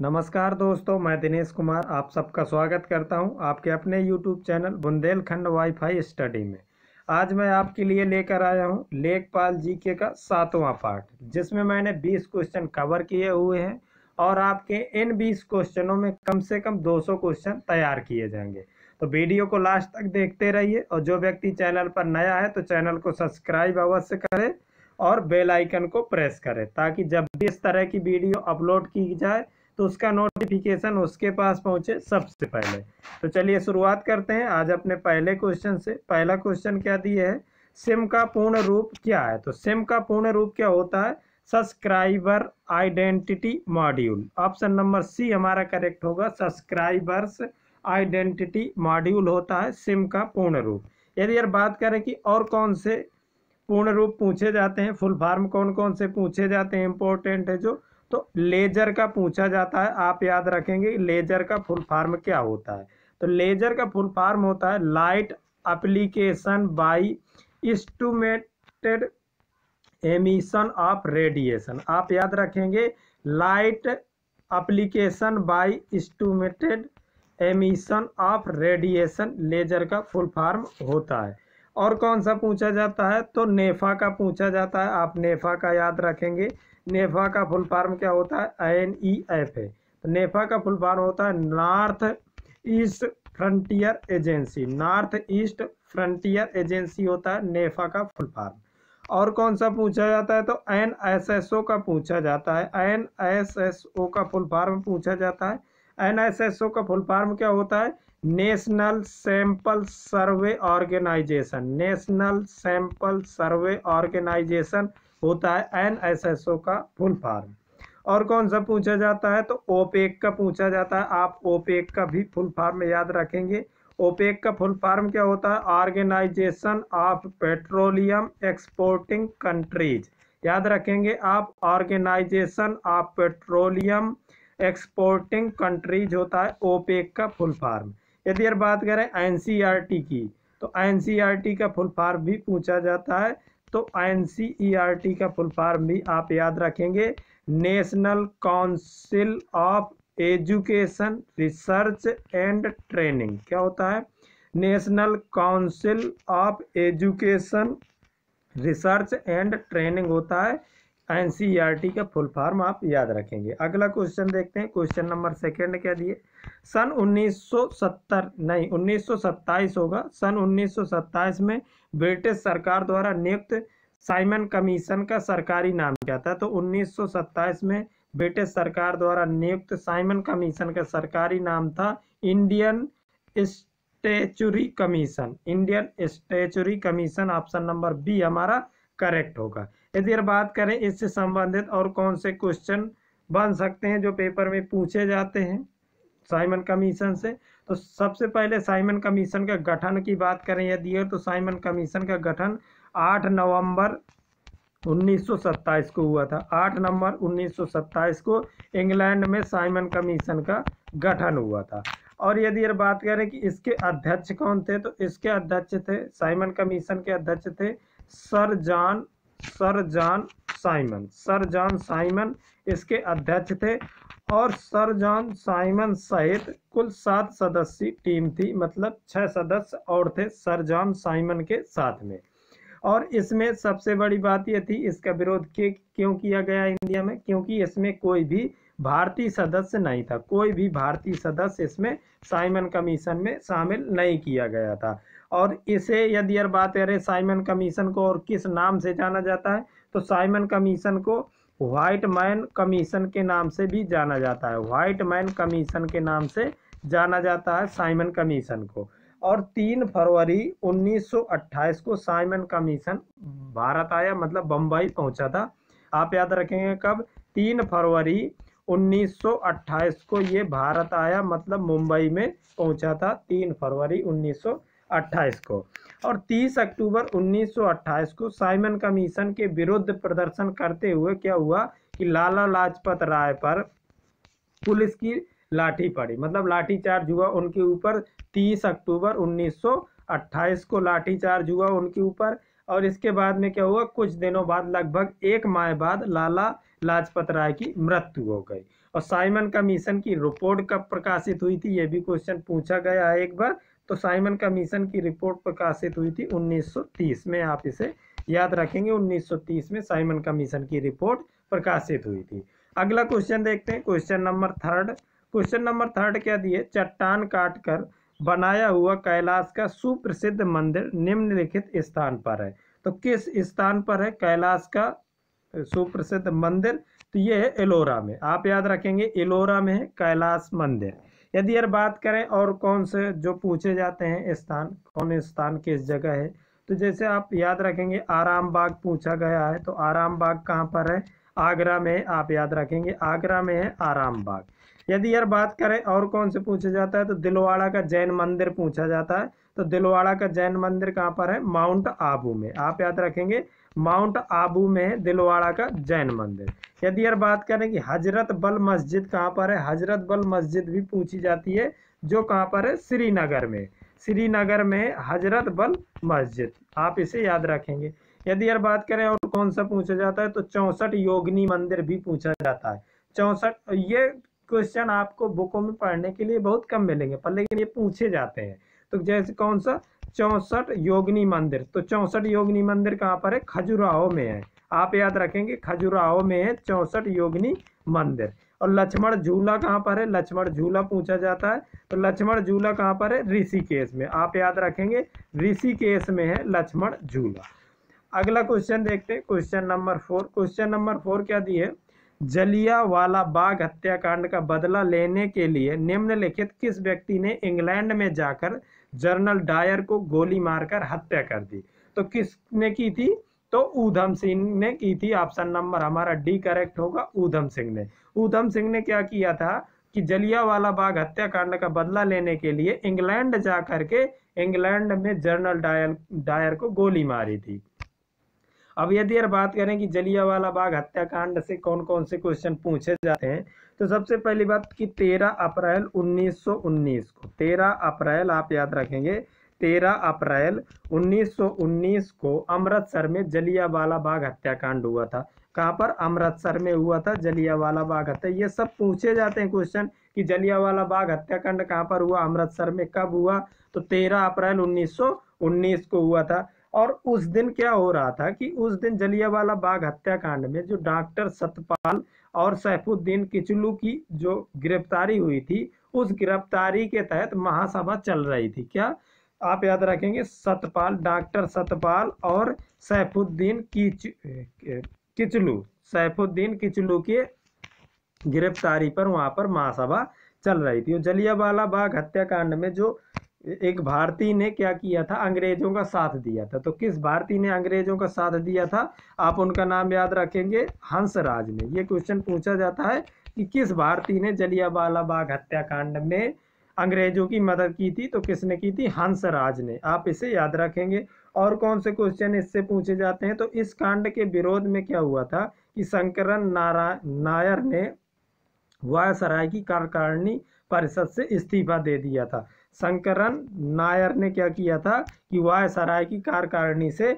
नमस्कार दोस्तों मैं दिनेश कुमार आप सबका स्वागत करता हूं आपके अपने YouTube channel Bundelkhand wifi study में आज मैं आपके लिए लेकर आया हूं लेखपाल जीके का सातवां पार्ट जिसमें मैंने 20 क्वेश्चन कवर किए हुए हैं और आपके इन 20 क्वेश्चनों में कम से कम 200 क्वेश्चन तैयार किए जाएंगे तो वीडियो को लास्ट तक देखते रहिए और जो व्यक्ति चैनल पर नया है तो चैनल को सब्सक्राइब अवश्य करें और बेलाइकन को प्रेस करें ताकि जब भी इस तरह की वीडियो अपलोड की जाए तो उसका नोटिफिकेशन उसके पास पहुंचे सबसे पहले तो चलिए शुरुआत करते हैं आज अपने पहले क्वेश्चन से पहला क्वेश्चन क्या दिए है सिम का पूर्ण रूप क्या है तो सिम का पूर्ण रूप क्या होता है subscriber identity module option number C हमारा करेक्ट होगा सब्सक्राइबर्स आइडेंटिटी मॉड्यूल होता है सिम का पूर्ण रूप यदि यार बात करें कि और कौन से पूर्ण रूप पूछे जाते हैं फुल फार्म कौन कौन से पूछे जाते हैं इंपॉर्टेंट है जो तो लेजर का पूछा जाता है आप याद रखेंगे लेजर का फुल फॉर्म क्या होता है तो लेजर का फुल फॉर्म होता है light application by instrumented emission of radiation आप याद रखेंगे light application by instrumented emission of radiation laser का फुल फॉर्म होता है और कौन सा पूछा जाता है तो नेफा का पूछा जाता है आप नेफा का याद रखेंगे नेफा का फुल फॉर्म क्या होता है एन ई एफ है तो नेफा का फुल फॉर्म होता है north east frontier agency north east frontier agency होता है नेफा का फुल फॉर्म और कौन सा पूछा जाता है तो एन एस एस ओ का पूछा जाता है एन एस एस ओ का फुल फॉर्म पूछा जाता है एन एस एस ओ का फुल फॉर्म क्या होता है national sample survey organisation national sample survey organisation होता है एन एस एस ओ का फुल फार्म और कौन सा पूछा जाता है तो ओपेक का पूछा जाता है आप ओपेक का भी फुल फार्म याद रखेंगे ओपेक का फुल फार्म क्या होता है organisation of petroleum exporting countries याद रखेंगे आप organisation of petroleum exporting countries होता है ओपेक का फुल फॉर्म यदि यार बात करें एनसीईआरटी की तो एनसीईआरटी का फुल फार्म भी पूछा जाता है तो एन टी e का फुल फॉर्म भी आप याद रखेंगे national council of education research and training क्या होता है national council of education research and training होता है एन का फुल फॉर्म आप याद रखेंगे अगला क्वेश्चन देखते हैं क्वेश्चन नंबर सेकंड क्या दिए सन 1970 नहीं 1927 होगा सन 1927 में ब्रिटिश सरकार द्वारा नियुक्त साइमन कमीशन का सरकारी नाम क्या था तो 1927 में ब्रिटिश सरकार द्वारा नियुक्त साइमन कमीशन का सरकारी नाम था Indian statutory commission Indian statutory commission option number B हमारा करेक्ट होगा यदि बात करें इससे संबंधित और कौन से क्वेश्चन बन सकते हैं जो पेपर में पूछे जाते हैं साइमन कमीशन से तो सबसे पहले साइमन कमीशन का गठन की बात करें यदि है तो साइमन कमीशन का गठन 8 नवंबर 1927 को हुआ था 8 नवंबर 1927 को इंग्लैंड में साइमन कमीशन का गठन हुआ था और यदि बात करें कि इसके अध्यक्ष कौन थे तो इसके अध्यक्ष थे साइमन कमीशन के अध्यक्ष थे sir John sir John Simon sir John Simon इसके अध्यक्ष थे और सर जॉन साइमन सहित कुल सात सदस्य टीम थी मतलब छह सदस्य और थे सर जॉन साइमन के साथ में और इसमें सबसे बड़ी बात यह थी इसका विरोध क्यों किया गया इंडिया में क्योंकि इसमें कोई भी भारतीय सदस्य नहीं था कोई भी भारतीय सदस्य इसमें साइमन कमीशन में शामिल नहीं किया गया था और इसे यदि यार बात करें साइमन कमीशन को और किस नाम से जाना जाता है तो साइमन कमीशन को व्हाइट मैन कमीशन के नाम से भी जाना जाता है व्हाइट मैन कमीशन के नाम से जाना जाता है साइमन कमीशन को और तीन फरवरी 1928 को साइमन कमीशन भारत आया मतलब बम्बई पहुंचा था आप याद रखेंगे कब तीन फरवरी 1928 को ये भारत आया मतलब मुंबई में पहुंचा था तीन फरवरी 1928 अट्ठाईस को और 30 अक्टूबर 1928 को साइमन कमीशन के विरुद्ध प्रदर्शन करते हुए क्या हुआ कि लाला लाजपत राय पर पुलिस की लाठी पड़ी मतलब लाठी चार्ज हुआ उनके ऊपर 30 अक्टूबर 1928 को लाठी चार्ज हुआ उनके ऊपर और इसके बाद में क्या हुआ कुछ दिनों बाद लगभग एक माह बाद लाला लाजपत राय की मृत्यु हो गई और साइमन कमीशन की रिपोर्ट कब प्रकाशित हुई थी ये भी क्वेश्चन पूछा गया है एक बार तो साइमन कमीशन की रिपोर्ट प्रकाशित हुई थी 1930 में आप इसे याद रखेंगे 1930 में साइमन कमीशन की रिपोर्ट प्रकाशित हुई थी अगला क्वेश्चन देखते हैं question number third question number third क्या दिए चट्टान काट कर बनाया हुआ कैलाश का सुप्रसिद्ध मंदिर निम्नलिखित स्थान पर है तो किस स्थान पर है कैलाश का सुप्रसिद्ध मंदिर तो ये है एलोरा में आप याद रखेंगे एलोरा में है कैलाश मंदिर यदि यार बात करें और कौन से जो पूछे जाते हैं स्थान कौन स्थान किस जगह है तो जैसे आप याद रखेंगे आराम बाग पूछा गया है तो आराम बाग कहाँ पर है आगरा में आप याद रखेंगे आगरा में है आराम बाग यदि यार बात करें और कौन से पूछा जाता है तो दिलवाड़ा का जैन मंदिर पूछा जाता है तो दिलवाड़ा का जैन मंदिर कहाँ पर है माउंट आबू में आप याद रखेंगे माउंट आबू में दिलवाड़ा का जैन मंदिर यदि यार बात करें कि हजरत बल मस्जिद कहाँ पर है हजरत बल मस्जिद भी पूछी जाती है जो कहाँ पर है श्रीनगर में श्रीनगर में हजरत बल मस्जिद आप इसे याद रखेंगे यदि यार बात करें और कौन सा पूछा जाता है तो चौंसठ योगिनी मंदिर भी पूछा जाता है चौंसठ ये क्वेश्चन आपको बुकों में पढ़ने के लिए बहुत कम मिलेंगे पर लेकिन ये पूछे जाते हैं तो जैसे कौन सा चौंसठ योगिनी मंदिर तो चौंसठ योगिनी मंदिर कहाँ पर है खजुराहो में है आप याद रखेंगे खजुराहो में है चौंसठ योगिनी मंदिर और लक्ष्मण झूला कहाँ पर है लक्ष्मण झूला पूछा जाता है तो लक्ष्मण झूला कहाँ पर है ऋषिकेश में आप याद रखेंगे ऋषिकेश में है लक्ष्मण झूला अगला क्वेश्चन देखते हैं question number four question number four क्या दिए जलिया वाला बाग हत्याकांड का बदला लेने के लिए निम्नलिखित किस व्यक्ति ने इंग्लैंड में जाकर जर्नल डायर को गोली मारकर हत्या कर दी तो किसने की थी तो ऊधम सिंह ने की थी ऑप्शन नंबर हमारा डी करेक्ट होगा ऊधम सिंह ने ऊधम सिंह ने क्या किया था कि जलियावाला बाग हत्याकांड का बदला लेने के लिए इंग्लैंड जा करके इंग्लैंड में जर्नल डायर डायर को गोली मारी थी अब यदि यार बात करें कि जलियावाला बाग हत्याकांड से कौन कौन से क्वेश्चन पूछे जाते हैं तो सबसे पहली बात कि 13 अप्रैल 1919 को 13 अप्रैल आप याद रखेंगे 13 अप्रैल 1919 को अमृतसर में जलियावाला बाग हत्याकांड हुआ था कहाँ पर अमृतसर में हुआ था जलियावाला बाग हत्या ये सब पूछे जाते हैं क्वेश्चन कि जलियावाला बाग हत्याकांड कहाँ पर हुआ अमृतसर में कब हुआ तो 13 अप्रैल 1919 को हुआ था और उस दिन क्या हो रहा था कि उस दिन जलियावाला बाग हत्याकांड में जो डॉक्टर सतपाल और सैफुद्दीन किचलू की जो गिरफ्तारी हुई थी उस गिरफ्तारी के तहत महासभा चल रही थी क्या आप याद रखेंगे सतपाल डॉक्टर सतपाल और सैफुद्दीन किच किचलू सैफुद्दीन किचलू के गिरफ्तारी पर वहां पर महासभा चल रही थी और जलियावाला बाग हत्याकांड में जो एक भारतीय ने क्या किया था अंग्रेजों का साथ दिया था तो किस भारतीय ने अंग्रेजों का साथ दिया था आप उनका नाम याद रखेंगे हंसराज ने ये क्वेश्चन पूछा जाता है कि किस भारतीय ने जलियावाला बाग हत्याकांड में अंग्रेजों की मदद की थी तो किसने की थी हंसराज ने आप इसे याद रखेंगे और कौन से क्वेश्चन इससे पूछे जाते हैं तो इस कांड के विरोध में क्या हुआ था कि शंकरण नारायण नायर ने वायसराय की कार्यकारिणी परिषद से इस्तीफा दे दिया था शंकरन नायर ने क्या किया था कि वाय सराय की कार्यकारिणी से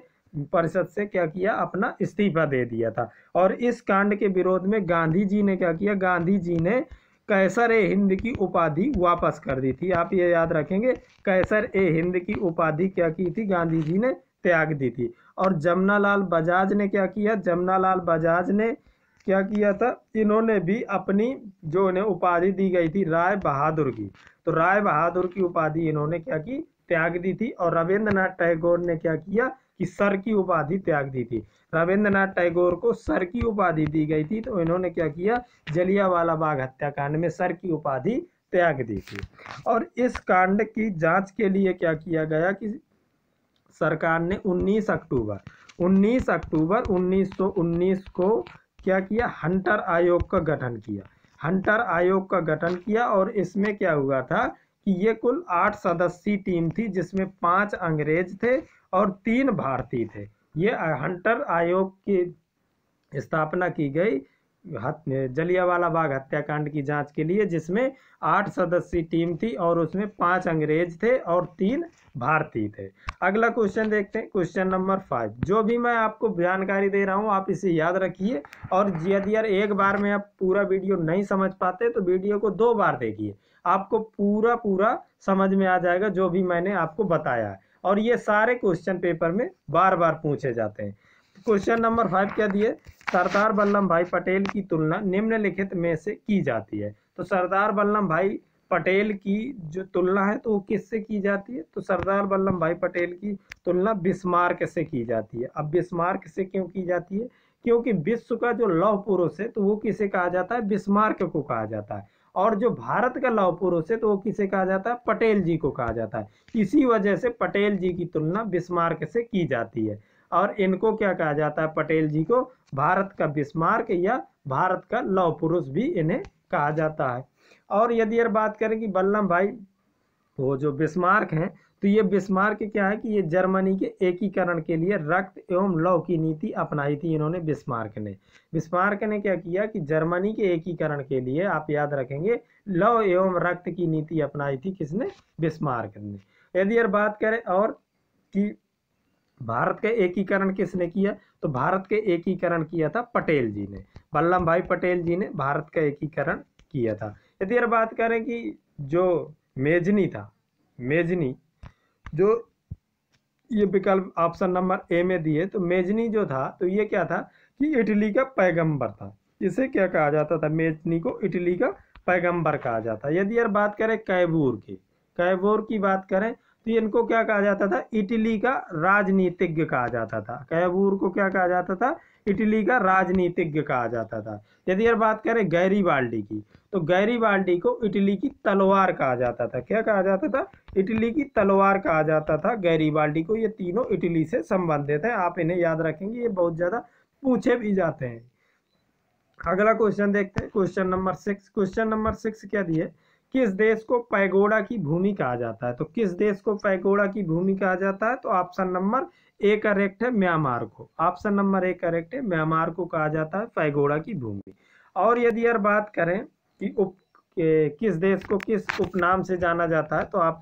परिषद से क्या किया अपना इस्तीफा दे दिया था और इस कांड के विरोध में गांधी जी ने क्या किया गांधी जी ने कैसर ए हिंद की उपाधि वापस कर दी थी आप ये याद रखेंगे कैसर ए हिंद की उपाधि क्या की थी गांधी जी ने त्याग दी थी और जमुनालाल बजाज ने क्या किया जमुनालाल बजाज ने क्या किया था इन्होंने भी अपनी जो उन्हें उपाधि दी गई थी राय बहादुर की तो राय बहादुर की उपाधि इन्होंने क्या की त्याग दी थी और रविंद्रनाथ टैगोर ने क्या किया कि सर की उपाधि त्याग दी थी रविंद्रनाथ टैगोर को सर की उपाधि दी गई थी तो इन्होंने क्या किया जलियावाला बाग हत्याकांड में सर की उपाधि त्याग दी थी और इस कांड की जांच के लिए क्या किया गया कि सरकार ने 19 अक्टूबर 19 अक्टूबर 1919 को क्या किया हंटर आयोग का गठन किया हंटर आयोग का गठन किया और इसमें क्या हुआ था कि ये कुल आठ सदस्यीय टीम थी जिसमें पांच अंग्रेज थे और तीन भारतीय थे ये हंटर आयोग की स्थापना की गई जलियावाला बाग हत्याकांड की जांच के लिए जिसमें आठ सदस्यीय टीम थी और उसमें पांच अंग्रेज थे और तीन भारतीय थे अगला क्वेश्चन देखते हैं क्वेश्चन नंबर फाइव जो भी मैं आपको जानकारी दे रहा हूँ आप इसे याद रखिए और यदि यार एक बार में आप पूरा वीडियो नहीं समझ पाते तो वीडियो को दो बार देखिए आपको पूरा पूरा समझ में आ जाएगा जो भी मैंने आपको बताया है और ये सारे क्वेश्चन पेपर में बार बार पूछे जाते हैं क्वेश्चन नंबर फाइव क्या दिए सरदार वल्लभ भाई पटेल की तुलना निम्नलिखित में से की जाती है तो सरदार वल्लभ भाई पटेल की जो तुलना है तो वो किससे की जाती है तो सरदार वल्लभ भाई पटेल की तुलना बिस्मार्क से की जाती है अब बिस्मार्क से क्यों की जाती है क्योंकि विश्व का जो लौह पुरुष है तो वो किसे कहा जाता है बिस्मार्क को कहा जाता है और जो भारत का लौह पुरुष है तो वो किसे कहा जाता है पटेल जी को कहा जाता है इसी वजह से पटेल जी की तुलना बिस्मार्क से की जाती है और इनको क्या कहा जाता है पटेल जी को भारत का बिस्मार्क या भारत का लव पुरुष भी इन्हें कहा जाता है और यदि यार बात करें कि बल्लभ भाई वो जो बिस्मार्क हैं तो ये बिस्मार्क क्या है कि ये जर्मनी के एकीकरण के लिए रक्त एवं लौ की नीति अपनाई थी इन्होंने बिस्मार्क ने बिस्मार्क ने क्या किया कि जर्मनी के एकीकरण के लिए आप याद रखेंगे लौ एवं रक्त की नीति अपनाई थी किसने बिस्मार्क ने यदि यार बात करें और कि भारत के एकीकरण किसने किया तो भारत के एकीकरण किया था पटेल जी ने वल्लभ भाई पटेल जी ने भारत का एकीकरण किया था यदि अगर बात करें कि जो मेजनी था मेजनी जो ये विकल्प ऑप्शन नंबर ए में दिए तो मेजनी जो था तो ये क्या था कि इटली का पैगंबर था इसे क्या कहा जाता था मेजनी को इटली का पैगंबर कहा जाता यदि यार बात करें कैबूर की कैबूर की बात करें तो इनको क्या कहा जाता था इटली का राजनीतिज्ञ कहा जाता था कैबूर को क्या कहा जाता था इटली का राजनीतिज्ञ कहा जाता था यदि यार बात करें गैरी बाल्डी की तो गैरी बाल्डी को इटली की तलवार कहा जाता था क्या कहा जाता था इटली की तलवार कहा जाता था गैरी बाल्डी को ये तीनों इटली से संबंधित हैं आप इन्हें याद रखेंगे ये बहुत ज़्यादा पूछे भी जाते हैं अगला क्वेश्चन देखते हैं question number six question number six क्या दिए किस देश को पैगोड़ा की भूमि कहा जाता है तो किस देश को पैगोड़ा की भूमि कहा जाता है तो ऑप्शन नंबर ए करेक्ट है म्यांमार को ऑप्शन नंबर ए करेक्ट है म्यांमार को कहा जाता है पैगोड़ा की भूमि और यदि यार बात करें कि उप किस देश को किस उपनाम से जाना जाता है तो आप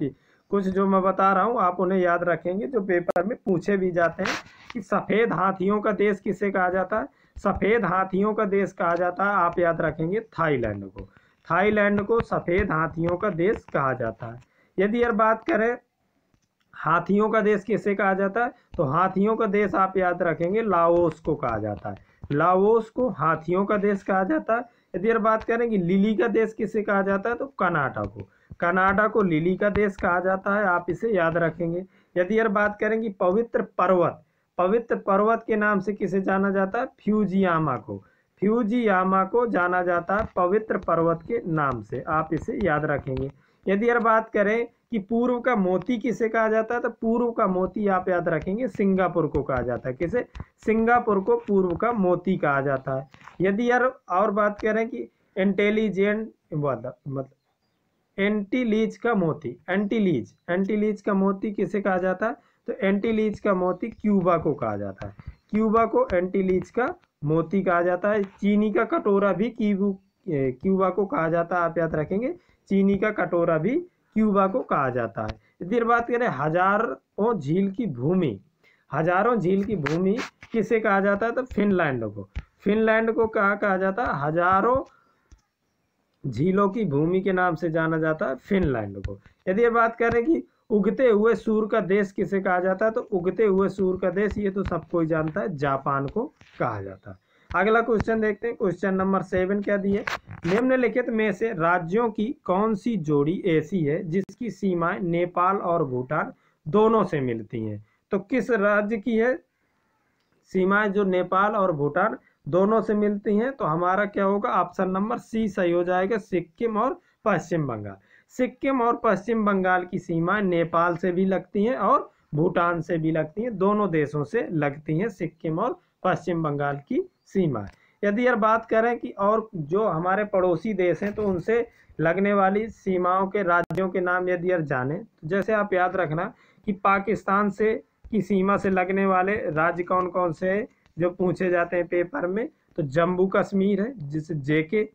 कुछ जो मैं बता रहा हूँ आप उन्हें याद रखेंगे जो पेपर में पूछे भी जाते हैं कि सफ़ेद हाथियों का देश किसे कहा जाता है सफ़ेद हाथियों का देश कहा जाता है आप याद रखेंगे थाईलैंड को थाईलैंड को सफ़ेद हाथियों का देश कहा जाता है यदि यार बात करें हाथियों का देश किसे कहा जाता है तो हाथियों का देश आप याद रखेंगे लाओस को कहा जाता है लाओस को हाथियों का देश कहा जाता है यदि यार बात करें कि लिली का देश किसे कहा जाता है तो कनाडा को कनाडा को लिली का देश कहा जाता है आप इसे याद रखेंगे यदि यार बात करें कि पवित्र पर्वत पवित्र पर्वत के नाम से किसे जाना जाता है फ्यूजियामा को फ्यूजियामा को जाना जाता है पवित्र पर्वत के नाम से आप इसे याद रखेंगे यदि यार बात करें कि पूर्व का मोती किसे कहा जाता है तो पूर्व का मोती आप याद रखेंगे सिंगापुर को कहा जाता है किसे सिंगापुर को पूर्व का मोती कहा जाता है यदि यार और बात करें कि इंटेलिजेंट मतलब एंटीलीज मतलब, का मोती एंटीलीज एंटीलीज का मोती किसे कहा जाता है तो एंटीलीज का मोती क्यूबा को कहा जाता है क्यूबा को एंटीलीज का मोती कहा जाता है चीनी का कटोरा भी क्यूबू क्यूबा को कहा जाता है आप याद रखेंगे चीनी का कटोरा भी क्यूबा को कहा जाता है इधर बात करें हजारों झील की भूमि हजारों झील की भूमि किसे कहा जाता है तो फिनलैंड को फिनलैंड को कहा कहा जाता है हजारों झीलों की भूमि के नाम से जाना जाता है फिनलैंड को यदि बात करें कि उगते हुए सूर्य का देश किसे कहा जाता है तो उगते हुए सूर्य का देश ये तो सबको ही जानता है जापान को कहा जाता है अगला क्वेश्चन देखते हैं क्वेश्चन नंबर सेवन क्या दिए निम्नलिखित में से राज्यों की कौन सी जोड़ी ऐसी है जिसकी सीमाएं नेपाल और भूटान दोनों से मिलती हैं तो किस राज्य की है सीमाएं जो नेपाल और भूटान दोनों से मिलती हैं तो हमारा क्या होगा ऑप्शन नंबर सी सही हो जाएगा सिक्किम और पश्चिम बंगाल सिक्किम और पश्चिम बंगाल की सीमा नेपाल से भी लगती हैं और भूटान से भी लगती हैं दोनों देशों से लगती हैं सिक्किम और पश्चिम बंगाल की सीमा यदि यार बात करें कि और जो हमारे पड़ोसी देश हैं तो उनसे लगने वाली सीमाओं के राज्यों के नाम यदि यार जाने तो जैसे आप याद रखना कि पाकिस्तान से की सीमा से लगने वाले राज्य कौन कौन से हैं जो पूछे जाते हैं पेपर में तो जम्मू कश्मीर है जिसे जेके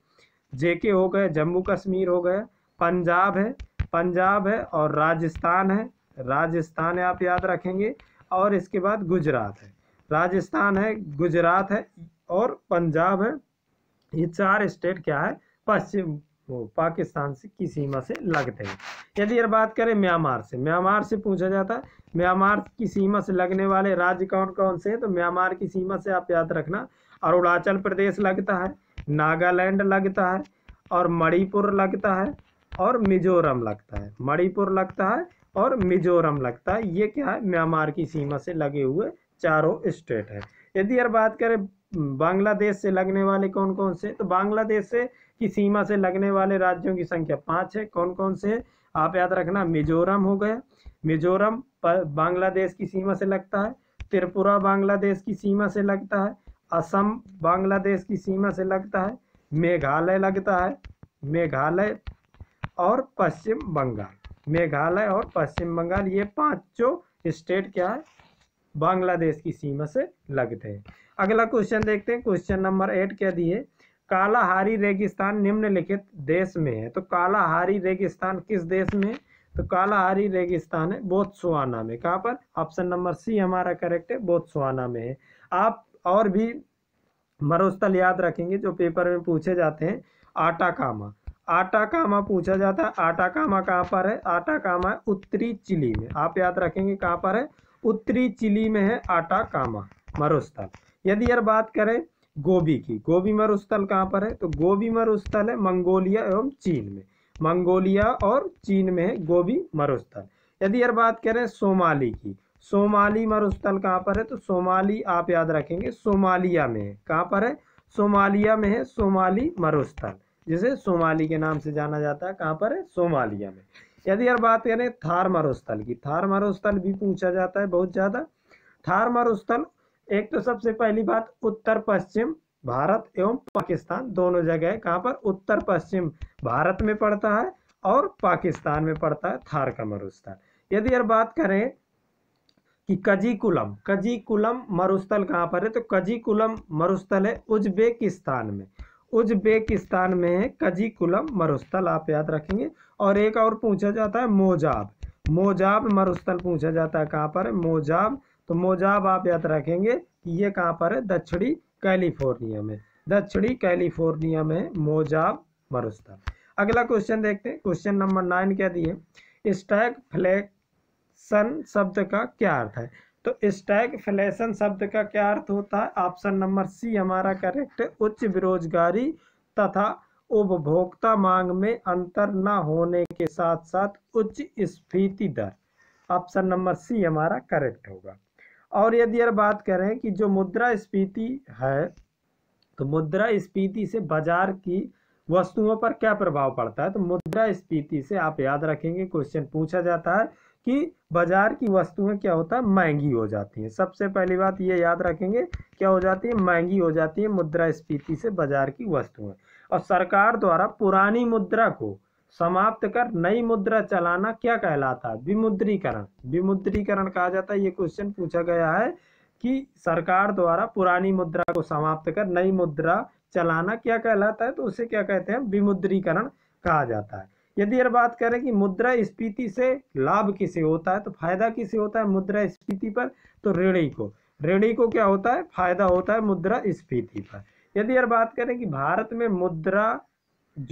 जेके हो गया जम्मू कश्मीर हो गया पंजाब है पंजाब है और राजस्थान है राजस्थान है आप याद रखेंगे और इसके बाद गुजरात है राजस्थान है गुजरात है और पंजाब है ये चार स्टेट क्या है पश्चिम पाकिस्तान से की सीमा से लगते हैं यदि अगर बात करें म्यांमार से म्यांमार से पूछा जाता है म्यांमार की सीमा से लगने वाले राज्य कौन कौन से हैं तो म्यांमार की सीमा से आप याद रखना अरुणाचल प्रदेश लगता है नागालैंड लगता है और मणिपुर लगता है और मिजोरम लगता है मणिपुर लगता है और मिजोरम लगता है ये क्या है म्यांमार की सीमा से लगे हुए चारों स्टेट है यदि यार बात करें बांग्लादेश से लगने वाले कौन कौन से तो बांग्लादेश से की सीमा से लगने वाले राज्यों की संख्या पाँच है कौन कौन से आप याद रखना मिजोरम हो गया मिजोरम बांग्लादेश की सीमा से लगता है त्रिपुरा बांग्लादेश की सीमा से लगता है असम बांग्लादेश की सीमा से लगता है मेघालय लगता है मेघालय और पश्चिम बंगाल मेघालय और पश्चिम बंगाल ये पांचों स्टेट क्या है बांग्लादेश की सीमा से लगते हैं अगला क्वेश्चन देखते हैं क्वेश्चन नंबर एट क्या दिए कालाहारी रेगिस्तान निम्नलिखित देश में है तो कालाहारी रेगिस्तान किस देश में तो कालाहारी रेगिस्तान है बोत्सुआना में कहाँ पर ऑप्शन नंबर सी हमारा करेक्ट है बोत्सुआना में है आप और भी मरुस्थल याद रखेंगे जो पेपर में पूछे जाते हैं आटा कामा आटा कामा पूछा जाता है आटा कामा कहाँ पर है आटा कामा उत्तरी चिली में आप याद रखेंगे कहाँ पर है उत्तरी चिली में है आटा कामा मरुस्थल यदि यार बात करें गोभी की गोभी मरुस्थल कहाँ पर है तो गोभी मरुस्थल है मंगोलिया एवं चीन में मंगोलिया और चीन में है गोभी मरुस्थल यदि यार बात करें सोमाली की सोमाली मरुस्थल कहाँ पर है तो सोमाली आप याद रखेंगे सोमालिया में है कहाँ पर है सोमालिया में है सोमाली मरुस्थल जिसे सोमाली के नाम से जाना जाता है कहाँ पर है सोमालिया में यदि यार बात करें थार मरुस्थल की थार मरुस्थल भी पूछा जाता है बहुत ज़्यादा थार मरुस्थल एक तो सबसे पहली बात उत्तर पश्चिम भारत एवं पाकिस्तान दोनों जगह कहाँ पर उत्तर पश्चिम भारत में पड़ता है और पाकिस्तान में पड़ता है थार का मरुस्थल यदि यार बात करें कि कजीकुलम कजीकुलम मरुस्थल कहाँ पर है तो कजीकुलम मरुस्थल है उज्बेकिस्तान में उज्बेकिस्तान में है कजीकुलम मरुस्थल आप याद रखेंगे और एक और पूछा जाता है मोजाब मोजाब मरुस्थल पूछा जाता है कहाँ पर है मोजाब तो मोजाब आप याद रखेंगे कि ये कहाँ पर है दक्षिणी कैलिफोर्निया में दक्षिणी कैलिफोर्निया में मोजाब मरुस्थल अगला क्वेश्चन देखते हैं क्वेश्चन नंबर नाइन क्या दिए स्टैग फ्लैक्सन शब्द का क्या अर्थ है तो फ्लेशन शब्द का क्या अर्थ होता है ऑप्शन नंबर सी हमारा करेक्ट है उच्च बेरोजगारी तथा उपभोक्ता मांग में अंतर न होने के साथ साथ उच्च स्फीति दर ऑप्शन नंबर सी हमारा करेक्ट होगा और यदि यार बात करें कि जो मुद्रा स्फीति है तो मुद्रा स्फीति से बाजार की वस्तुओं पर क्या प्रभाव पड़ता है तो मुद्रा स्फीति से आप याद रखेंगे क्वेश्चन पूछा जाता है कि बाजार की वस्तुएं क्या होता है महंगी हो जाती हैं सबसे पहली बात ये याद रखेंगे क्या हो जाती है महंगी हो जाती है मुद्रा स्फीति से बाजार की वस्तुएं और सरकार द्वारा पुरानी मुद्रा को समाप्त कर नई मुद्रा चलाना क्या कहलाता है विमुद्रीकरण विमुद्रीकरण कहा जाता है ये क्वेश्चन पूछा गया है कि सरकार द्वारा पुरानी मुद्रा को समाप्त कर नई मुद्रा चलाना क्या कहलाता है तो उसे क्या कहते हैं विमुद्रीकरण कहा जाता है यदि अगर बात करें कि मुद्रा स्फीति से लाभ किसे होता है तो फायदा किसे होता है मुद्रा स्फीति पर तो ऋणी को ऋणी को क्या होता है फायदा होता है मुद्रा स्फीति पर यदि अगर बात करें कि भारत में मुद्रा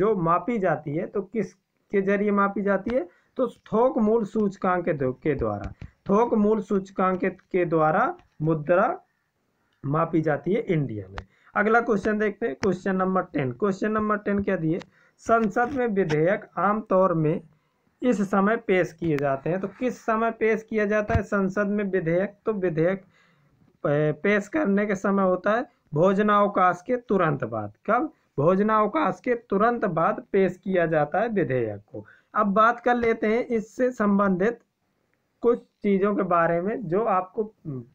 जो मापी जाती है तो किस के जरिए मापी जाती है तो थोक मूल सूचकांक के द्वारा थोक मूल सूचकांक के द्वारा मुद्रा मापी जाती है इंडिया में अगला क्वेश्चन देखते हैं question number ten question number ten क्या दिए संसद में विधेयक आमतौर में इस समय पेश किए जाते हैं तो किस समय पेश किया जाता है संसद में विधेयक तो विधेयक पेश करने के समय होता है भोजनावकाश के तुरंत बाद कब भोजनावकाश के तुरंत बाद पेश किया जाता है विधेयक को अब बात कर लेते हैं इससे संबंधित कुछ चीज़ों के बारे में जो आपको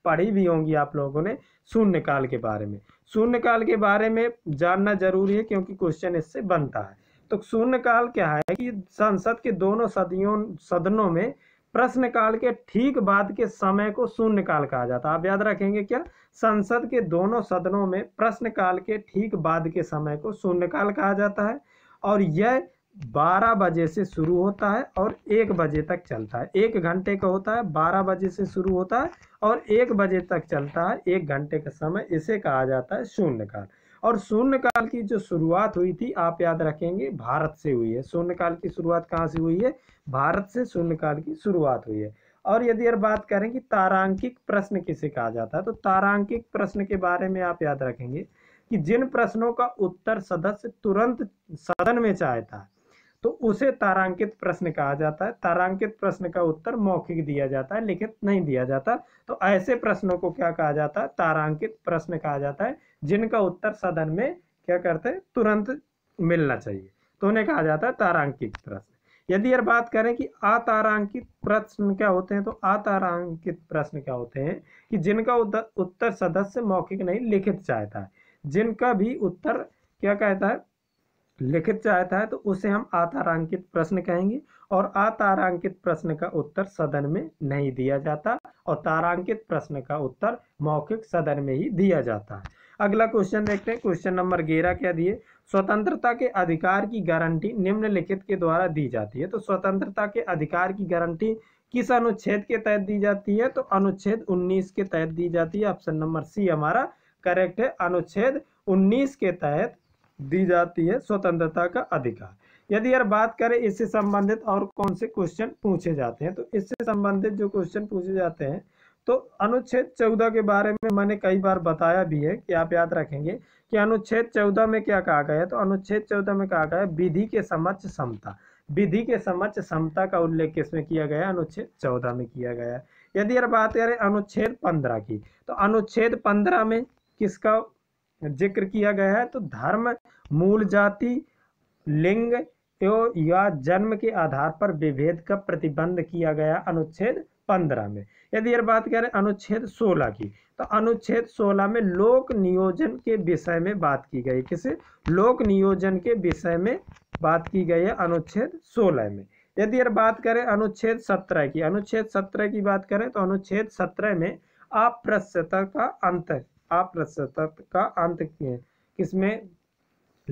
पढ़ी भी होंगी आप लोगों ने शून्यकाल के बारे में शून्यकाल के बारे में जानना जरूरी है क्योंकि क्वेश्चन इससे बनता है तो शून्यकाल क्या है कि संसद के दोनों सदियों सदनों में प्रश्न काल के ठीक बाद के समय को शून्यकाल कहा जाता है आप याद रखेंगे क्या संसद के दोनों सदनों में प्रश्न काल के ठीक बाद के समय को शून्यकाल कहा जाता है और यह 12 बजे से शुरू होता है और एक बजे तक चलता है एक घंटे का होता है 12 बजे से शुरू होता है और एक बजे तक चलता है एक घंटे का समय इसे कहा जाता है शून्यकाल और शून्यकाल की जो शुरुआत हुई थी आप याद रखेंगे भारत से हुई है शून्यकाल की शुरुआत कहाँ से हुई है भारत से शून्यकाल की शुरुआत हुई है और यदि अगर बात करें कि तारांकिक प्रश्न किसे कहा जाता है तो तारांकिक प्रश्न के बारे में आप याद रखेंगे कि जिन प्रश्नों का उत्तर सदस्य तुरंत सदन में चाहता है तो उसे तारांकित प्रश्न कहा जाता है तारांकित प्रश्न का उत्तर मौखिक दिया जाता है लिखित नहीं दिया जाता तो ऐसे प्रश्नों को क्या कहा जाता है तारांकित प्रश्न कहा जाता है जिनका उत्तर सदन में क्या करते हैं तुरंत मिलना चाहिए तो उन्हें कहा जाता है तारांकित प्रश्न यदि यार बात करें कि अतारांकित प्रश्न क्या होते हैं तो अतारांकित प्रश्न क्या होते हैं कि जिनका उत्तर सदस्य मौखिक नहीं लिखित चाहता है जिनका भी उत्तर क्या कहता है लिखित चाहता है तो उसे हम आतारांकित प्रश्न कहेंगे और अतारांकित प्रश्न का उत्तर सदन में नहीं दिया जाता और तारांकित प्रश्न का उत्तर मौखिक सदन में ही दिया जाता है अगला क्वेश्चन देखते हैं क्वेश्चन नंबर ग्यारह क्या दिए स्वतंत्रता के अधिकार की गारंटी निम्नलिखित के द्वारा दी जाती है तो स्वतंत्रता के अधिकार की गारंटी किस अनुच्छेद के तहत दी जाती है तो अनुच्छेद 19 के तहत दी जाती है ऑप्शन नंबर सी हमारा करेक्ट है अनुच्छेद 19 के तहत दी जाती है स्वतंत्रता का अधिकार यदि यार बात करें इससे संबंधित और कौन से क्वेश्चन पूछे जाते हैं तो इससे संबंधित जो क्वेश्चन पूछे जाते हैं तो अनुच्छेद चौदह के बारे में मैंने कई बार बताया भी है कि आप याद रखेंगे कि अनुच्छेद चौदह में क्या कहा गया है तो अनुच्छेद चौदह में कहा गया है विधि के समक्ष समता विधि के समक्ष समता का उल्लेख किसमें किया गया अनुच्छेद चौदह में किया गया है यदि यार बात करें अनुच्छेद पंद्रह की तो अनुच्छेद पंद्रह में किसका जिक्र किया गया है तो धर्म मूल जाति लिंग या जन्म के आधार पर विभेद का प्रतिबंध किया गया अनुच्छेद पंद्रह में यदि यार बात करें अनुच्छेद सोलह की तो अनुच्छेद सोलह में लोक नियोजन के विषय में बात की गई किसे लोक नियोजन के विषय में बात की गई है अनुच्छेद सोलह में यदि यार बात करें अनुच्छेद सत्रह की अनुच्छेद सत्रह की बात करें तो अनुच्छेद सत्रह में अप्रस्यता का अंत अप्रस्यता का अंत किसमें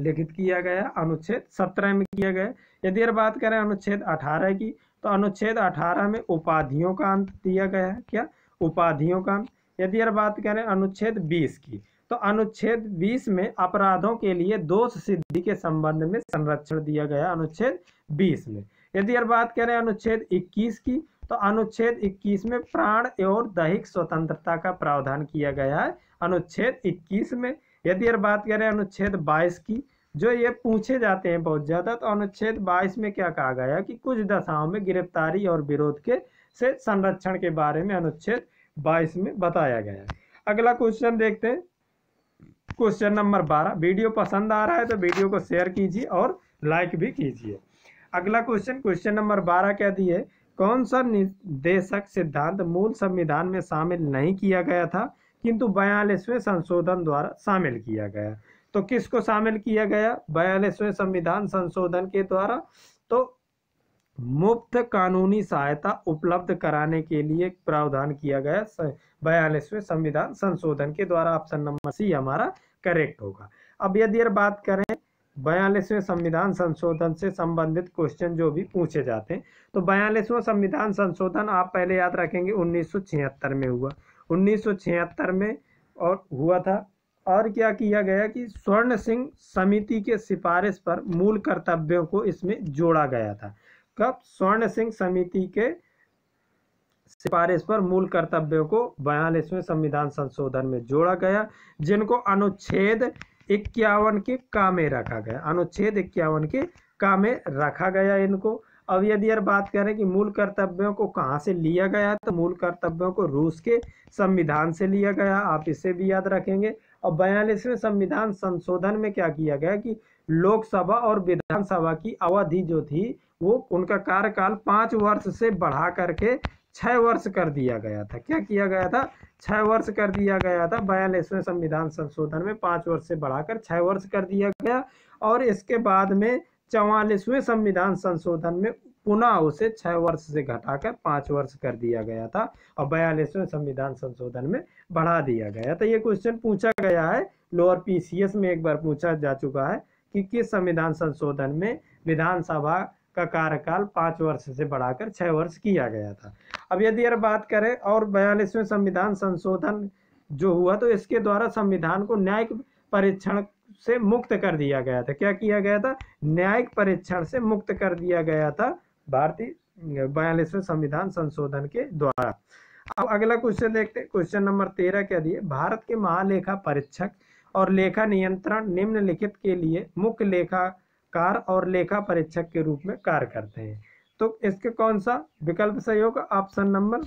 लिखित किया गया अनुच्छेद सत्रह में किया गया यदि अगर बात करें अनुच्छेद अठारह की तो अनुच्छेद अठारह में उपाधियों का अंत दिया गया है क्या उपाधियों का अंत यदि अगर बात करें अनुच्छेद बीस की तो अनुच्छेद बीस में अपराधों के लिए दोष सिद्धि के संबंध में संरक्षण दिया गया अनुच्छेद बीस में यदि अगर बात करें अनुच्छेद इक्कीस की तो अनुच्छेद इक्कीस में प्राण और दैहिक स्वतंत्रता का प्रावधान किया गया है अनुच्छेद इक्कीस में यदि अगर बात करें अनुच्छेद 22 की जो ये पूछे जाते हैं बहुत ज़्यादा तो अनुच्छेद 22 में क्या कहा गया कि कुछ दशाओं में गिरफ्तारी और विरोध के से संरक्षण के बारे में अनुच्छेद 22 में बताया गया अगला क्वेश्चन देखते हैं क्वेश्चन नंबर 12 वीडियो पसंद आ रहा है तो वीडियो को शेयर कीजिए और लाइक भी कीजिए अगला क्वेश्चन क्वेश्चन नंबर बारह क्या दिए कौन सा निर्देशक सिद्धांत मूल संविधान में शामिल नहीं किया गया था किंतु बयालीसवें संशोधन द्वारा शामिल किया गया तो किसको शामिल किया गया बयालीसवें संविधान संशोधन के द्वारा तो मुफ्त कानूनी सहायता उपलब्ध कराने के लिए प्रावधान किया गया बयालीसवें संविधान संशोधन के द्वारा ऑप्शन नंबर सी हमारा करेक्ट होगा अब यदि बात करें बयालीसवें संविधान संशोधन से संबंधित क्वेश्चन जो भी पूछे जाते हैं तो बयालीसवें संविधान संशोधन आप पहले याद रखेंगे उन्नीस में हुआ 1976 में और हुआ था और क्या किया गया कि स्वर्ण सिंह समिति के सिफारिश पर मूल कर्तव्यों को इसमें जोड़ा गया था कब स्वर्ण सिंह समिति के सिफारिश पर मूल कर्तव्यों को बयालीसवें संविधान संशोधन में जोड़ा गया जिनको अनुच्छेद इक्यावन के कामे रखा गया अनुच्छेद इक्यावन के कामे रखा गया इनको अब यदि यार बात करें कि मूल कर्तव्यों को कहाँ से लिया गया तो मूल कर्तव्यों को रूस के संविधान से लिया गया आप इसे भी याद रखेंगे और बयालीसवें संविधान संशोधन में क्या किया गया कि लोकसभा और विधानसभा की अवधि जो थी वो उनका कार्यकाल पाँच वर्ष से बढ़ा करके छः वर्ष कर दिया गया था क्या किया गया था छः वर्ष कर दिया गया था बयालीसवें संविधान संशोधन में पाँच वर्ष से बढ़ाकर छः वर्ष कर दिया गया और इसके बाद में चौवालीसवें संविधान संशोधन में पुनः उसे छह वर्ष से घटाकर पांच वर्ष कर दिया गया था और बयालीसवें संविधान संशोधन में बढ़ा दिया गया था ये क्वेश्चन पूछा गया है लोअर पी में एक बार पूछा जा चुका है कि किस संविधान संशोधन में विधानसभा का कार्यकाल पांच वर्ष से बढ़ाकर छह वर्ष किया गया था अब यदि यार बात करें और बयालीसवें संविधान संशोधन जो हुआ तो इसके द्वारा संविधान को न्यायिक परीक्षण से मुक्त कर दिया गया था क्या किया गया था न्यायिक परीक्षण से मुक्त कर दिया गया था भारतीय बयालीसवें संविधान संशोधन के द्वारा अब अगला क्वेश्चन देखते हैं क्वेश्चन नंबर तेरह क्या दिए भारत के महालेखा परीक्षक और लेखा नियंत्रण निम्नलिखित के लिए मुख्य लेखाकार और लेखा परीक्षक के रूप में कार्य करते हैं तो इसके कौन सा विकल्प सही होगा ऑप्शन नंबर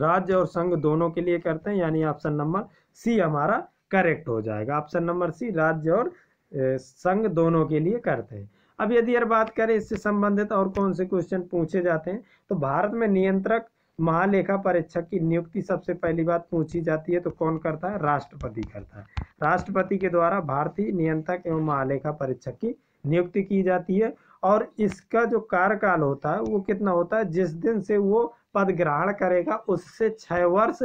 राज्य और संघ दोनों के लिए करते हैं यानी ऑप्शन नंबर सी हमारा करेक्ट हो जाएगा ऑप्शन नंबर सी राज्य और संघ दोनों के लिए करते हैं अब यदि यार बात करें इससे संबंधित और कौन से क्वेश्चन पूछे जाते हैं तो भारत में नियंत्रक महालेखा परीक्षक की नियुक्ति सबसे पहली बात पूछी जाती है तो कौन करता है राष्ट्रपति करता है राष्ट्रपति के द्वारा भारतीय नियंत्रक एवं महालेखा परीक्षक की नियुक्ति की जाती है और इसका जो कार्यकाल होता है वो कितना होता है जिस दिन से वो पद ग्रहण करेगा उससे छः वर्ष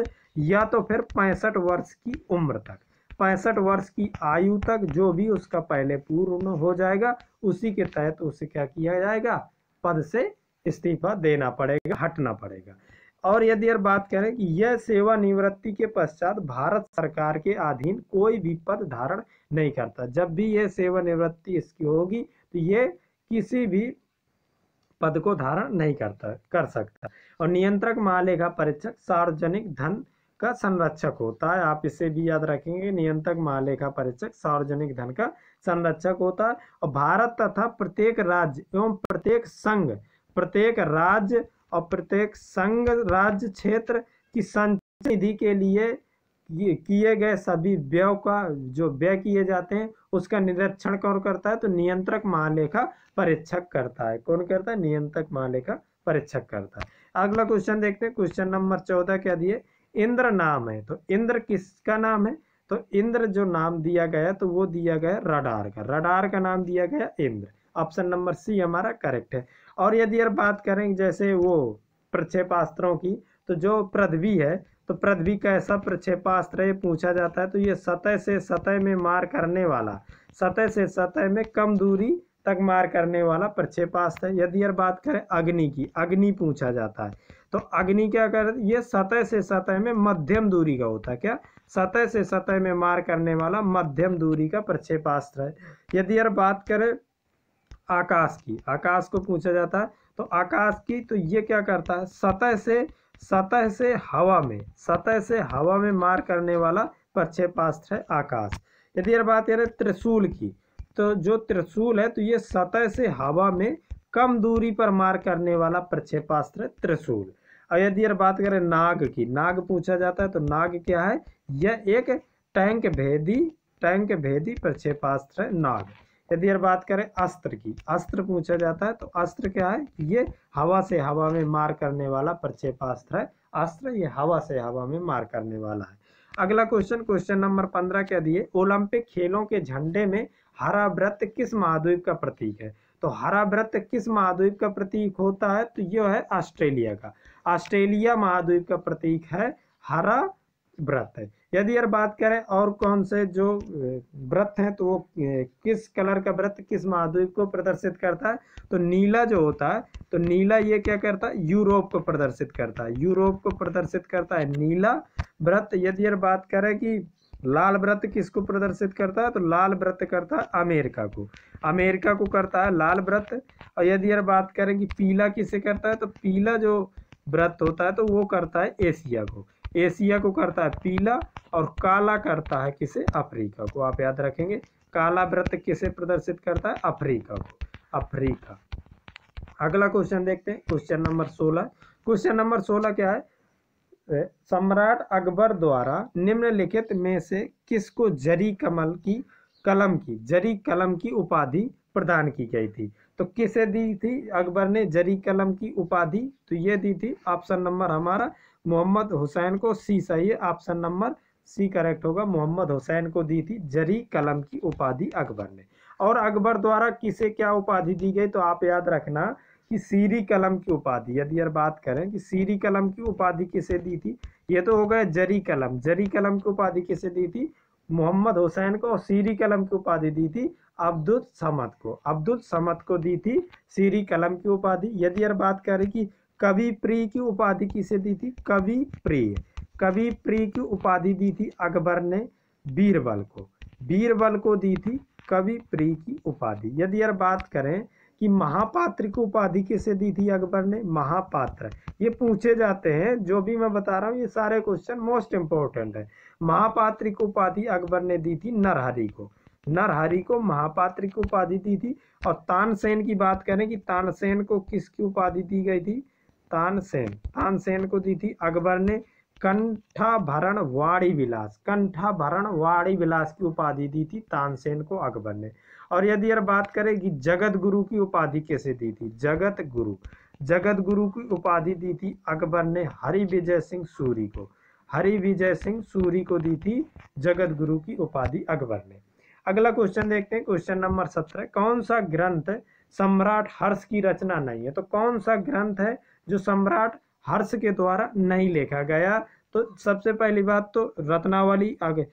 या तो फिर पैंसठ वर्ष की उम्र तक पैंसठ वर्ष की आयु तक जो भी उसका पहले पूर्ण हो जाएगा उसी के तहत उसे क्या किया जाएगा पद से इस्तीफा देना पड़ेगा हटना पड़ेगा और यदि यार बात करें कि यह सेवा निवृत्ति के पश्चात भारत सरकार के अधीन कोई भी पद धारण नहीं करता जब भी यह सेवा निवृत्ति इसकी होगी तो ये किसी भी पद को धारण नहीं करता कर सकता और नियंत्रक महालेखा परीक्षक सार्वजनिक धन का संरक्षक होता है आप इसे भी याद रखेंगे नियंत्रक महालेखा परीक्षक सार्वजनिक धन का संरक्षक होता है और भारत तथा प्रत्येक राज्य एवं प्रत्येक संघ प्रत्येक राज्य और प्रत्येक संघ राज्य क्षेत्र की संचय निधि के लिए किए गए सभी व्यय का जो व्यय किए जाते हैं उसका निरीक्षण कौन करता है तो नियंत्रक महालेखा परीक्षक करता है कौन करता है नियंत्रक महालेखा परीक्षक करता है अगला क्वेश्चन देखते हैं क्वेश्चन नंबर चौदह क्या दिए इंद्र नाम है तो इंद्र किसका नाम है तो इंद्र जो नाम दिया गया तो वो दिया गया रडार का रडार का नाम दिया गया इंद्र ऑप्शन नंबर सी हमारा करेक्ट है और यदि यार बात करें जैसे वो प्रक्षेपास्त्रों की तो जो पृथ्वी है तो पृथ्वी का ऐसा प्रक्षेपास्त्र ये पूछा जाता है तो ये सतह से सतह में मार करने वाला सतह से सतह में कम दूरी तक मार करने वाला प्रक्षेपास्त्र यदि यार बात करें अग्नि की अग्नि पूछा जाता है तो अग्नि क्या कर ये सतह से सतह में मध्यम दूरी का होता है क्या सतह से सतह में मार करने वाला मध्यम दूरी का प्रक्षेपास्त्र है यदि यार बात करें आकाश की आकाश को पूछा जाता है तो आकाश की तो ये क्या करता है सतह से सतह से हवा में सतह से हवा में मार करने वाला प्रक्षेपास्त्र है आकाश यदि यार बात करें त्रिशूल की तो जो त्रिशूल है तो ये सतह से हवा में कम दूरी पर मार करने वाला प्रक्षेपास्त्र त्रिशूल अब यदि यार बात करें नाग की नाग पूछा जाता है तो नाग क्या है यह एक टैंक भेदी टैंक भेदी प्रक्षेपास्त्र है नाग यदि यार बात करें अस्त्र की अस्त्र पूछा जाता है तो अस्त्र क्या है ये हवा से हवा में मार करने वाला प्रक्षेपास्त्र है अस्त्र ये हवा से हवा में मार करने वाला है अगला क्वेश्चन क्वेश्चन नंबर पंद्रह क्या दिए ओलंपिक खेलों के झंडे में हरा व्रत किस महाद्वीप का प्रतीक है तो हरा व्रत किस महाद्वीप का प्रतीक होता है तो यह है ऑस्ट्रेलिया का ऑस्ट्रेलिया महाद्वीप का प्रतीक है हरा व्रत यदि यार बात करें और कौन से जो व्रत हैं तो वो किस कलर का व्रत किस महाद्वीप को प्रदर्शित करता है तो नीला जो होता है तो नीला ये क्या करता है यूरोप को प्रदर्शित करता है यूरोप को प्रदर्शित करता है नीला व्रत यदि यार बात करें कि लाल व्रत किसको प्रदर्शित करता है तो लाल व्रत करता है अमेरिका को अमेरिका को करता है लाल व्रत और यदि यार बात करें कि पीला किसे करता है तो पीला जो व्रत होता है तो वो करता है एशिया को एशिया को करता है पीला और काला करता है किसे अफ्रीका को आप याद रखेंगे काला व्रत किसे प्रदर्शित करता है अफ्रीका को अफ्रीका अगला क्वेश्चन देखते हैं क्वेश्चन नंबर सोलह क्वेश्चन नंबर सोलह क्या है सम्राट अकबर द्वारा निम्नलिखित में से किसको जरी कमल की कलम की जरी कलम की उपाधि प्रदान की गई थी तो किसे दी थी अकबर ने जरी कलम की उपाधि तो ये दी थी ऑप्शन नंबर हमारा मोहम्मद हुसैन को सी सही है ऑप्शन नंबर सी करेक्ट होगा मोहम्मद हुसैन को दी थी जरी कलम की उपाधि अकबर ने और अकबर द्वारा किसे क्या उपाधि दी गई तो आप याद रखना कि सीरी कलम की उपाधि यदि यार बात करें कि सीरी कलम की उपाधि किसे दी थी ये तो हो गया जरी कलम जरी कलम की उपाधि किसे दी थी मोहम्मद हुसैन को और सीरी कलम की उपाधि दी थी अब्दुल समद को अब्दुल समद को दी थी सीरी कलम की उपाधि यदि यार बात करें कि कवि प्रिय की उपाधि किसे दी थी कवि प्रिय कवि प्रिय की उपाधि दी थी अकबर ने बीरबल को बीरबल को दी थी कवि प्रिय की उपाधि यदि यार बात करें कि महापात्र की उपाधि किसे दी थी अकबर ने महापात्र ये पूछे जाते हैं जो भी मैं बता रहा हूँ ये सारे क्वेश्चन मोस्ट इंपॉर्टेंट है महापात्र की उपाधि अकबर ने दी थी नरहरी को नरहरि को महापात्र की उपाधि दी थी और तानसेन की बात करें कि तानसेन को किसकी उपाधि दी गई थी तानसेन तानसेन को दी थी अकबर ने कंठा भरण वाणी विलास कंठा भरण वाणी विलास की उपाधि दी थी तानसेन को अकबर ने और यदि यार बात करें कि जगत गुरु की उपाधि कैसे दी थी जगत गुरु जगत गुरु की उपाधि दी थी अकबर ने हरि विजय सिंह सूरी को हरि विजय सिंह सूरी को दी थी जगत गुरु की उपाधि अकबर ने अगला क्वेश्चन देखते हैं क्वेश्चन नंबर सत्रह कौन सा ग्रंथ सम्राट हर्ष की रचना नहीं है तो कौन सा ग्रंथ है जो सम्राट हर्ष के द्वारा नहीं लिखा गया तो सबसे पहली बात तो रत्नावली आगे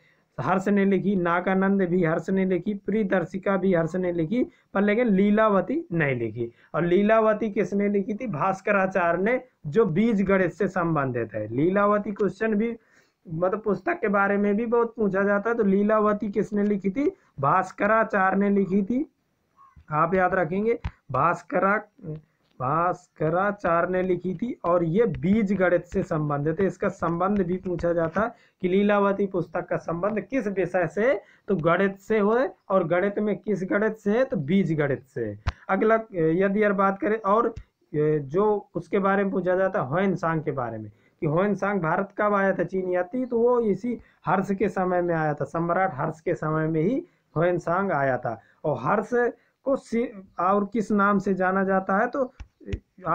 हर्ष ने लिखी नाकानंद भी हर्ष ने लिखी प्रियदर्शिका भी हर्ष ने लिखी पर लेकिन लीलावती नहीं लिखी और लीलावती किसने लिखी थी भास्कराचार्य ने जो बीज गणित से संबंधित है लीलावती क्वेश्चन भी मतलब पुस्तक के बारे में भी बहुत पूछा जाता है तो लीलावती किसने लिखी थी भास्कराचार्य ने लिखी थी आप याद रखेंगे भास्करा भास्कराचार्य ने लिखी थी और ये बीज गणित से संबंधित है इसका संबंध भी पूछा जाता है कि लीलावती पुस्तक का संबंध किस विषय से तो गणित से हो और गणित में किस गणित से है तो बीज गणित से अगला यदि यार बात करें और जो उसके बारे में पूछा जाता है इंसान के बारे में कि होनसांग भारत कब आया था चीन यात्री तो वो इसी हर्ष के समय में आया था सम्राट हर्ष के समय में ही होनसांग आया था और हर्ष को और किस नाम से जाना जाता है तो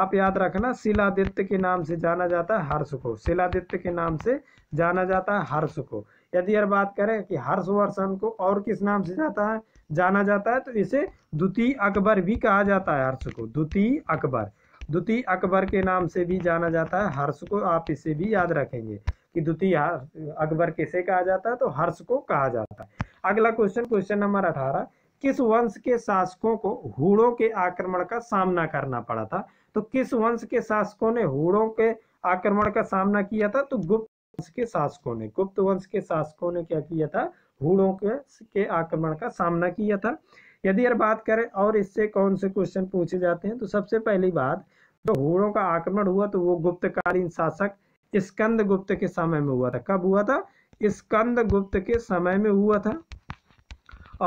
आप याद रखना शिलादित्य के नाम से जाना जाता है हर्ष को शिलादित्य के नाम से जाना जाता है हर्ष को यदि यार बात करें कि हर्षवर्षन को और किस नाम से जाता है जाना जाता है तो इसे द्वितीय अकबर भी कहा जाता है हर्ष को द्वितीय अकबर द्वितीय अकबर के नाम से भी जाना जाता है हर्ष को आप इसे भी याद रखेंगे कि द्वितीय अकबर किसे कहा जाता है तो हर्ष को कहा जाता है अगला क्वेश्चन क्वेश्चन नंबर अठारह किस वंश के शासकों को हुड़ों के आक्रमण का सामना करना पड़ा था तो किस वंश के शासकों ने हुड़ों के आक्रमण का सामना किया था तो गुप्त वंश के शासकों ने गुप्त वंश के शासकों ने क्या किया था हुड़ों के, के आक्रमण का सामना किया था यदि यार बात करें और इससे कौन से क्वेश्चन पूछे जाते हैं तो सबसे पहली बात जो होड़ों का आक्रमण हुआ तो वो गुप्तकालीन शासक स्कंद गुप्त के समय में हुआ था कब हुआ था स्कंद गुप्त के समय में हुआ था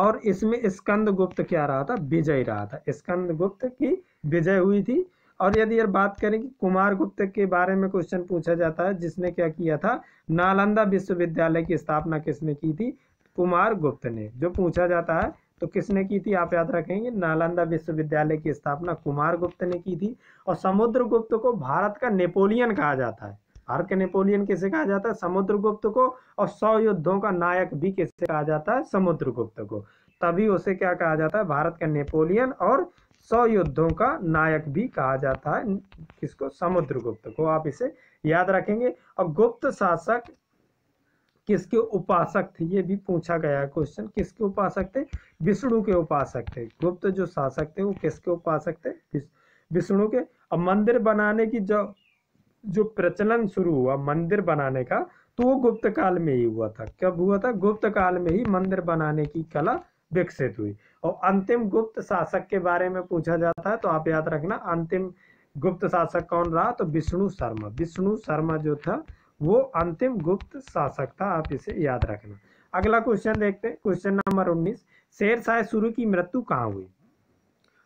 और इसमें स्कंद गुप्त क्या रहा था विजय रहा था स्कंद गुप्त की विजय हुई थी और यदि यार बात करें कि कुमार गुप्त के बारे में क्वेश्चन पूछा जाता है जिसने क्या किया था नालंदा विश्वविद्यालय की स्थापना किसने की थी कुमार गुप्त ने जो पूछा जाता है तो किसने की थी आप याद रखेंगे नालंदा विश्वविद्यालय की स्थापना कुमार गुप्त ने की थी और समुद्रगुप्त को भारत का नेपोलियन कहा जाता है भारत का नेपोलियन किसे कहा जाता है समुद्रगुप्त को और सौ युद्धों का नायक भी किसे कहा जाता है समुद्रगुप्त को तभी उसे क्या कहा जाता है भारत का नेपोलियन और सौ युद्धों का नायक भी कहा जाता है किसको समुद्रगुप्त को आप इसे याद रखेंगे और गुप्त शासक किसके उपासक थे ये भी पूछा गया क्वेश्चन किसके उपासक थे विष्णु के उपासक थे गुप्त जो शासक थे वो किसके उपासक थे विष्णु के अब मंदिर बनाने की जो जो प्रचलन शुरू हुआ मंदिर बनाने का तो वो गुप्त काल में ही हुआ था कब हुआ था गुप्त काल में ही मंदिर बनाने की कला विकसित हुई और अंतिम गुप्त शासक के बारे में पूछा जाता है तो आप याद रखना अंतिम गुप्त शासक कौन रहा तो विष्णु शर्मा विष्णु शर्मा जो था वो अंतिम गुप्त शासक था आप इसे याद रखना अगला क्वेश्चन देखते हैं क्वेश्चन नंबर उन्नीस शेर शाह सूर्य की मृत्यु कहाँ हुई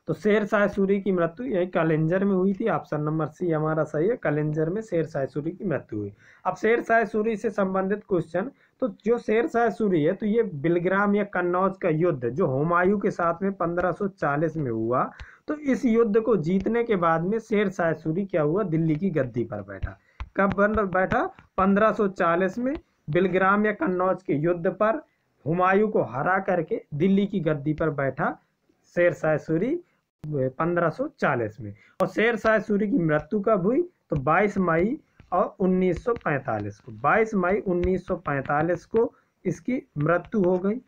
तो शेर शाह सूर्य की मृत्यु यही कलेंजर में हुई थी ऑप्शन नंबर सी हमारा सही है कलेंजर में शेर शाह सूर्य की मृत्यु हुई अब शेर शाह सूर्य से संबंधित क्वेश्चन तो जो शेर शाह सूरी है तो ये बिलग्राम या कन्नौज का युद्ध जो हुमायूं के साथ में 1540 में हुआ तो इस युद्ध को जीतने के बाद में शेर शाह सूरी क्या हुआ दिल्ली की गद्दी पर बैठा कब बन बैठा 1540 में बिलग्राम या कन्नौज के युद्ध पर हुमायूं को हरा करके दिल्ली की गद्दी पर बैठा शेर शाह सूरी पंद्रह में और शेर शाह सूरी की मृत्यु कब हुई तो 22 मई और 1945 को 22 मई 1945 को इसकी मृत्यु हो गई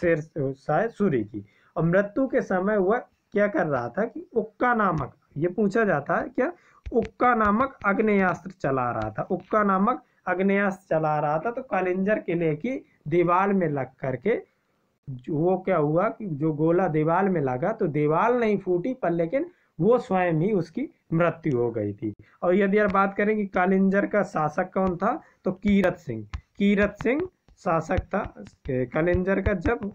शेर शाह सूरी की और मृत्यु के समय वह क्या कर रहा था कि उक्का नामक ये पूछा जाता है क्या उक्का नामक अग्नयास्त्र चला रहा था उक्का नामक अग्नयास्त्र चला रहा था तो कलिंजर किले की दीवार में लग करके वो क्या हुआ कि जो गोला दीवार में लगा तो दीवार नहीं फूटी पर लेकिन वो स्वयं ही उसकी मृत्यु हो गई थी और यदि यार बात करें कि कालिंजर का शासक कौन था तो कीरत सिंह कीरत सिंह शासक था कलिंजर का जब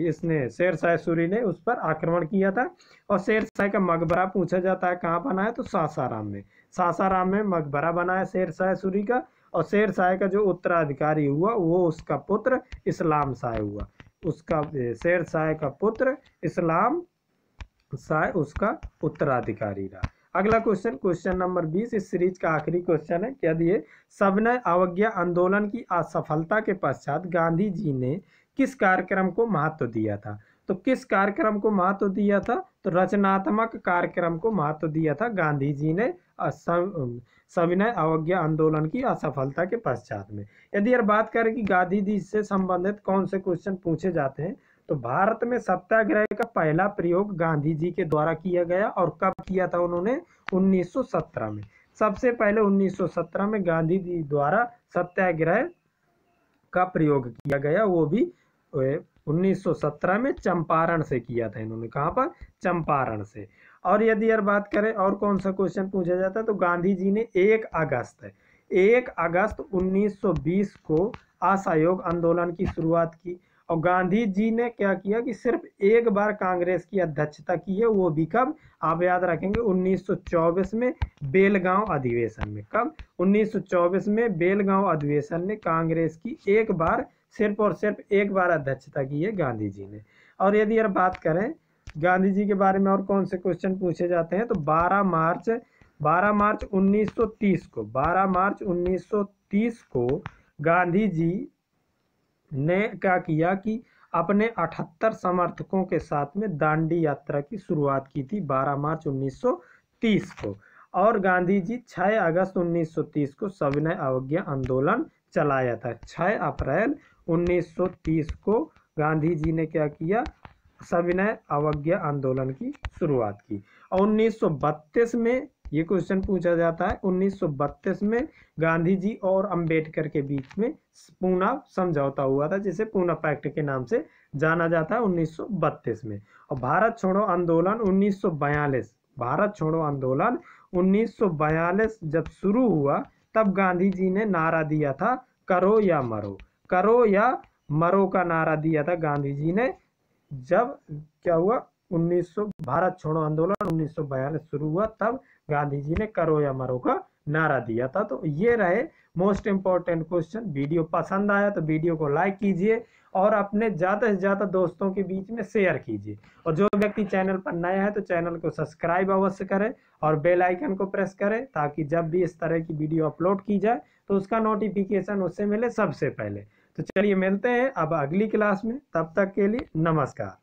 इसने शेर शाह सूरी ने उस पर आक्रमण किया था और शेर शाह का मकबरा पूछा जाता है कहाँ बना है तो सासाराम में सासाराम में मकबरा बना है शेर शाह सूरी का और शेर शाह का जो उत्तराधिकारी हुआ वो उसका पुत्र इस्लाम शाह हुआ उसका शेर शाह का पुत्र इस्लाम शाह उसका उत्तराधिकारी रहा अगला क्वेश्चन क्वेश्चन नंबर बीस इस सीरीज का आखिरी क्वेश्चन है क्या दिए सविनय अवज्ञा आंदोलन की असफलता के पश्चात गांधी जी ने किस कार्यक्रम को महत्व दिया था तो किस कार्यक्रम को महत्व दिया था तो रचनात्मक कार्यक्रम को महत्व दिया था गांधी जी ने सविनय अवज्ञा आंदोलन की असफलता के पश्चात में यदि यार बात करें कि गांधी जी से संबंधित कौन से क्वेश्चन पूछे जाते हैं तो भारत में सत्याग्रह का पहला प्रयोग गांधी जी के द्वारा किया गया और कब किया था उन्होंने 1917 में सबसे पहले 1917 में गांधी जी द्वारा सत्याग्रह का प्रयोग किया गया वो भी 1917 में चंपारण से किया था इन्होंने कहाँ पर चंपारण से और यदि यार बात करें और कौन सा क्वेश्चन पूछा जाता है तो गांधी जी ने एक अगस्त एक अगस्त 1920 को असहयोग आंदोलन की शुरुआत की और गांधी जी ने क्या किया कि सिर्फ एक बार कांग्रेस की अध्यक्षता की है वो भी कब आप याद रखेंगे 1924 में बेलगांव अधिवेशन में कब 1924 में बेलगांव अधिवेशन में कांग्रेस की एक बार सिर्फ और सिर्फ एक बार अध्यक्षता की है गांधी जी ने और यदि अगर बात करें गांधी जी के बारे में और कौन से क्वेश्चन पूछे जाते हैं तो 12 मार्च 12 मार्च 1930 को 12 मार्च 1930 को गांधी जी ने क्या किया कि अपने 78 समर्थकों के साथ में दांडी यात्रा की शुरुआत की थी 12 मार्च 1930 को और गांधी जी 6 अगस्त 1930 को सविनय अवज्ञा आंदोलन चलाया था 6 अप्रैल 1930 को गांधी जी ने क्या किया सविनय अवज्ञा आंदोलन की शुरुआत की और उन्नीस में ये क्वेश्चन पूछा जाता है 1932 में गांधी जी और अंबेडकर के बीच में पूना समझौता हुआ था जिसे पूना पैक्ट के नाम से जाना जाता है 1932 में और भारत छोड़ो आंदोलन 1942 भारत छोड़ो आंदोलन 1942 जब शुरू हुआ तब गांधी जी ने नारा दिया था करो या मरो करो या मरो का नारा दिया था गांधी जी ने जब क्या हुआ 1900 भारत छोड़ो आंदोलन उन्नीस शुरू हुआ तब गांधी जी ने करो या मरो का नारा दिया था तो ये रहे मोस्ट इम्पोर्टेंट क्वेश्चन वीडियो पसंद आया तो वीडियो को लाइक कीजिए और अपने ज़्यादा से ज़्यादा दोस्तों के बीच में शेयर कीजिए और जो व्यक्ति चैनल पर नया है तो चैनल को सब्सक्राइब अवश्य करें और बेल आइकन को प्रेस करें ताकि जब भी इस तरह की वीडियो अपलोड की जाए तो उसका नोटिफिकेशन उससे मिले सबसे पहले तो चलिए मिलते हैं अब अगली क्लास में तब तक के लिए नमस्कार